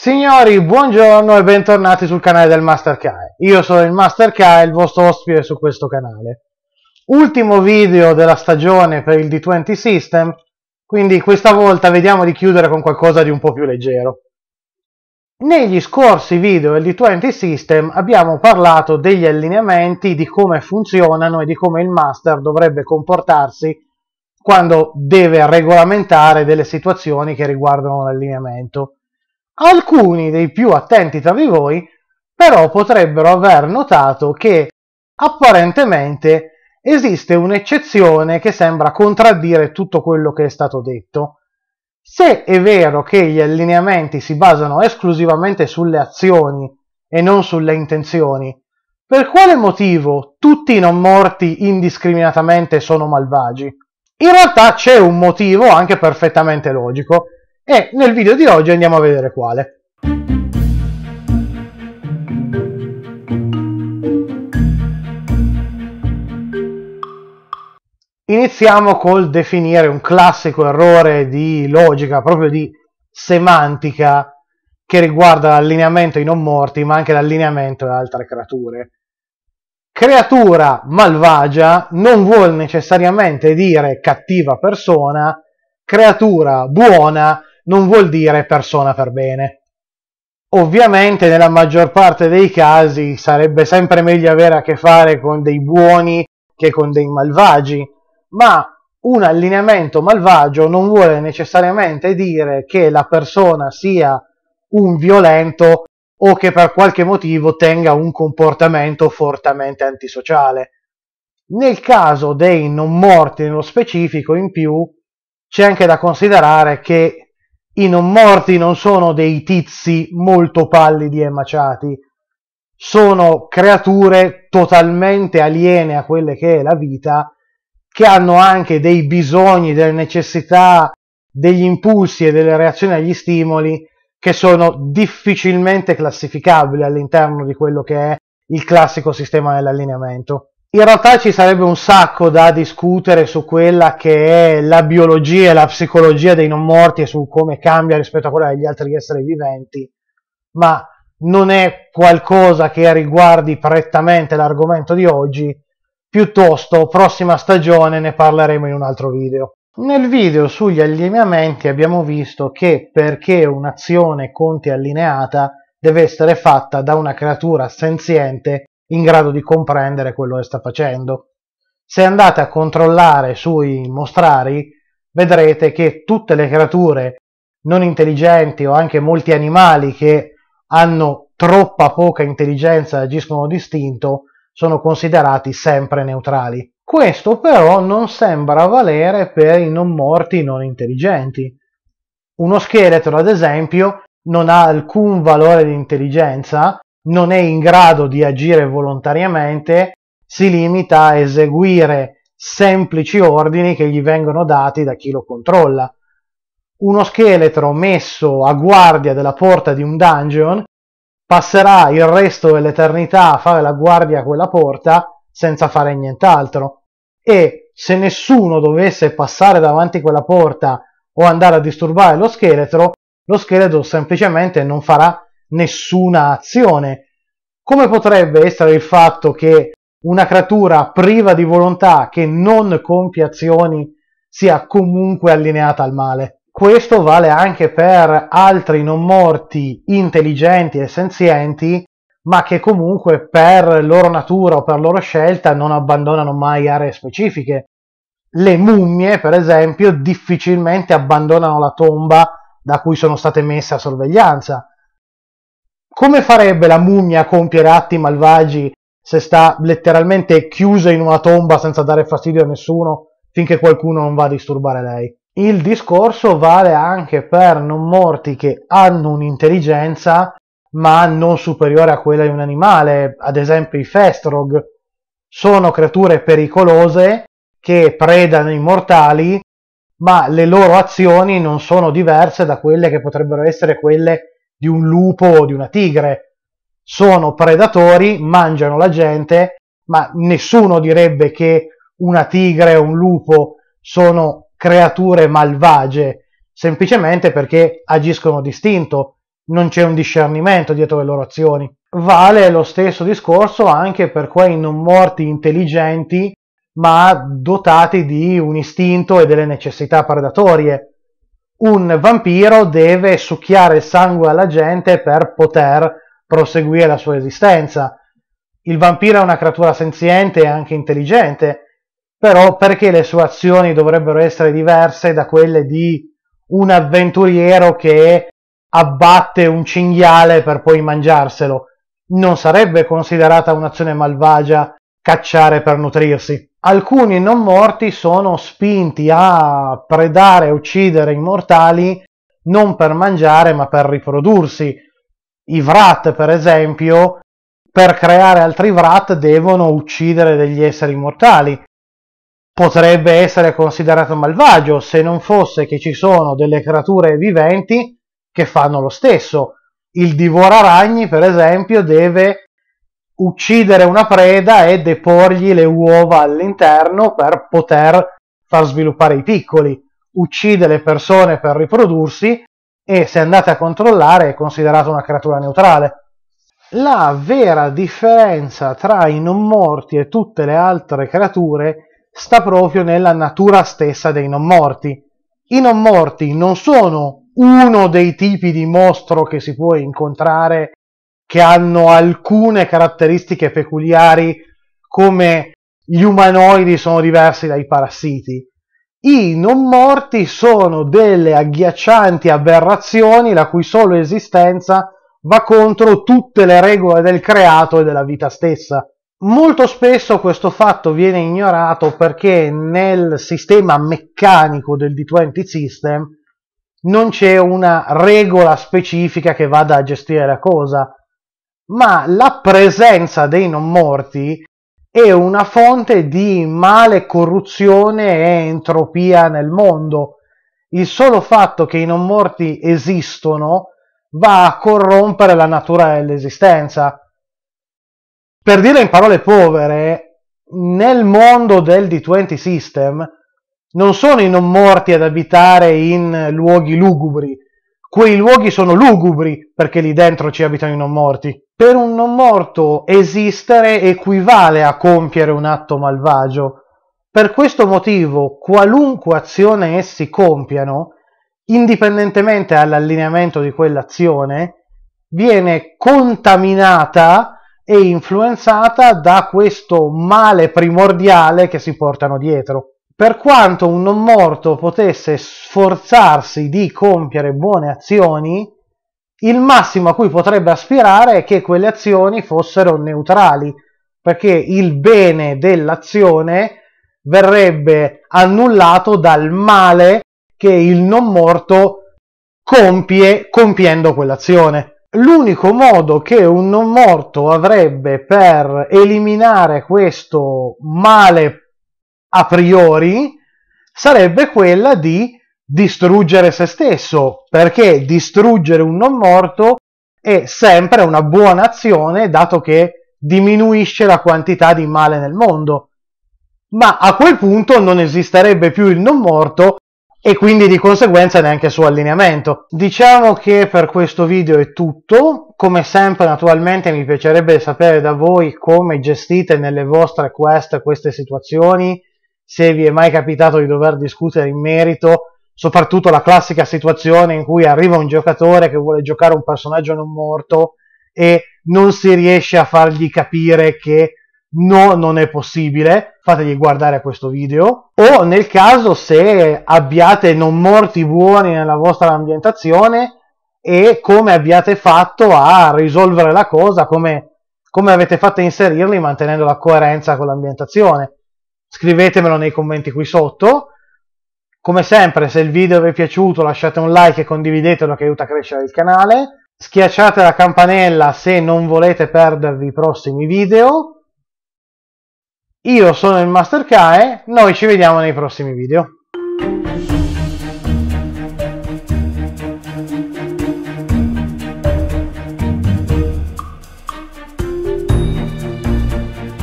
Signori, buongiorno e bentornati sul canale del Master Kai. Io sono il Master Kai, il vostro ospite su questo canale. Ultimo video della stagione per il D20 System, quindi questa volta vediamo di chiudere con qualcosa di un po' più leggero. Negli scorsi video del D20 System abbiamo parlato degli allineamenti, di come funzionano e di come il Master dovrebbe comportarsi quando deve regolamentare delle situazioni che riguardano l'allineamento Alcuni dei più attenti tra di voi però potrebbero aver notato che apparentemente esiste un'eccezione che sembra contraddire tutto quello che è stato detto. Se è vero che gli allineamenti si basano esclusivamente sulle azioni e non sulle intenzioni, per quale motivo tutti i non morti indiscriminatamente sono malvagi? In realtà c'è un motivo anche perfettamente logico, e nel video di oggi andiamo a vedere quale. Iniziamo col definire un classico errore di logica, proprio di semantica, che riguarda l'allineamento ai non morti, ma anche l'allineamento ad altre creature. Creatura malvagia non vuol necessariamente dire cattiva persona, creatura buona non vuol dire persona per bene. Ovviamente nella maggior parte dei casi sarebbe sempre meglio avere a che fare con dei buoni che con dei malvagi, ma un allineamento malvagio non vuole necessariamente dire che la persona sia un violento o che per qualche motivo tenga un comportamento fortemente antisociale. Nel caso dei non morti nello specifico in più c'è anche da considerare che i non morti non sono dei tizi molto pallidi e maciati, sono creature totalmente aliene a quelle che è la vita, che hanno anche dei bisogni, delle necessità, degli impulsi e delle reazioni agli stimoli che sono difficilmente classificabili all'interno di quello che è il classico sistema dell'allineamento in realtà ci sarebbe un sacco da discutere su quella che è la biologia e la psicologia dei non morti e su come cambia rispetto a quella degli altri esseri viventi, ma non è qualcosa che riguardi prettamente l'argomento di oggi, piuttosto prossima stagione ne parleremo in un altro video. Nel video sugli allineamenti abbiamo visto che perché un'azione conti allineata deve essere fatta da una creatura senziente in grado di comprendere quello che sta facendo. Se andate a controllare sui mostrari vedrete che tutte le creature non intelligenti o anche molti animali che hanno troppa poca intelligenza e agiscono distinto sono considerati sempre neutrali. Questo però non sembra valere per i non morti non intelligenti. Uno scheletro, ad esempio, non ha alcun valore di intelligenza non è in grado di agire volontariamente, si limita a eseguire semplici ordini che gli vengono dati da chi lo controlla. Uno scheletro messo a guardia della porta di un dungeon passerà il resto dell'eternità a fare la guardia a quella porta senza fare nient'altro. E se nessuno dovesse passare davanti quella porta o andare a disturbare lo scheletro, lo scheletro semplicemente non farà nessuna azione. Come potrebbe essere il fatto che una creatura priva di volontà che non compie azioni sia comunque allineata al male? Questo vale anche per altri non morti intelligenti e senzienti, ma che comunque per loro natura o per loro scelta non abbandonano mai aree specifiche. Le mummie, per esempio, difficilmente abbandonano la tomba da cui sono state messe a sorveglianza come farebbe la mummia a compiere atti malvagi se sta letteralmente chiusa in una tomba senza dare fastidio a nessuno finché qualcuno non va a disturbare lei? Il discorso vale anche per non morti che hanno un'intelligenza ma non superiore a quella di un animale, ad esempio i Festrog. Sono creature pericolose che predano i mortali, ma le loro azioni non sono diverse da quelle che potrebbero essere quelle di un lupo o di una tigre. Sono predatori, mangiano la gente, ma nessuno direbbe che una tigre o un lupo sono creature malvagie, semplicemente perché agiscono distinto, non c'è un discernimento dietro le loro azioni. Vale lo stesso discorso anche per quei non morti intelligenti, ma dotati di un istinto e delle necessità predatorie un vampiro deve succhiare il sangue alla gente per poter proseguire la sua esistenza. Il vampiro è una creatura senziente e anche intelligente, però perché le sue azioni dovrebbero essere diverse da quelle di un avventuriero che abbatte un cinghiale per poi mangiarselo? Non sarebbe considerata un'azione malvagia cacciare per nutrirsi. Alcuni non morti sono spinti a predare e uccidere immortali non per mangiare ma per riprodursi. I Vrat, per esempio, per creare altri Vrat devono uccidere degli esseri mortali. Potrebbe essere considerato malvagio se non fosse che ci sono delle creature viventi che fanno lo stesso. Il divoraragni, per esempio, deve uccidere una preda e deporgli le uova all'interno per poter far sviluppare i piccoli. Uccide le persone per riprodursi e se andate a controllare è considerato una creatura neutrale. La vera differenza tra i non morti e tutte le altre creature sta proprio nella natura stessa dei non morti. I non morti non sono uno dei tipi di mostro che si può incontrare che hanno alcune caratteristiche peculiari come gli umanoidi sono diversi dai parassiti. I non morti sono delle agghiaccianti aberrazioni la cui solo esistenza va contro tutte le regole del creato e della vita stessa. Molto spesso questo fatto viene ignorato perché nel sistema meccanico del D20 System non c'è una regola specifica che vada a gestire la cosa ma la presenza dei non morti è una fonte di male, corruzione e entropia nel mondo. Il solo fatto che i non morti esistono va a corrompere la natura dell'esistenza. Per dire in parole povere, nel mondo del D20 System non sono i non morti ad abitare in luoghi lugubri, quei luoghi sono lugubri perché lì dentro ci abitano i non morti per un non morto esistere equivale a compiere un atto malvagio. Per questo motivo, qualunque azione essi compiano, indipendentemente dall'allineamento di quell'azione, viene contaminata e influenzata da questo male primordiale che si portano dietro. Per quanto un non morto potesse sforzarsi di compiere buone azioni, il massimo a cui potrebbe aspirare è che quelle azioni fossero neutrali, perché il bene dell'azione verrebbe annullato dal male che il non morto compie compiendo quell'azione. L'unico modo che un non morto avrebbe per eliminare questo male a priori sarebbe quella di distruggere se stesso, perché distruggere un non morto è sempre una buona azione, dato che diminuisce la quantità di male nel mondo. Ma a quel punto non esisterebbe più il non morto e quindi di conseguenza neanche il suo allineamento. Diciamo che per questo video è tutto. Come sempre naturalmente mi piacerebbe sapere da voi come gestite nelle vostre quest queste situazioni, se vi è mai capitato di dover discutere in merito soprattutto la classica situazione in cui arriva un giocatore che vuole giocare un personaggio non morto e non si riesce a fargli capire che no, non è possibile, fategli guardare questo video, o nel caso se abbiate non morti buoni nella vostra ambientazione e come abbiate fatto a risolvere la cosa, come, come avete fatto a inserirli mantenendo la coerenza con l'ambientazione. Scrivetemelo nei commenti qui sotto come sempre, se il video vi è piaciuto lasciate un like e condividetelo che aiuta a crescere il canale. Schiacciate la campanella se non volete perdervi i prossimi video. Io sono il Master Kae, noi ci vediamo nei prossimi video.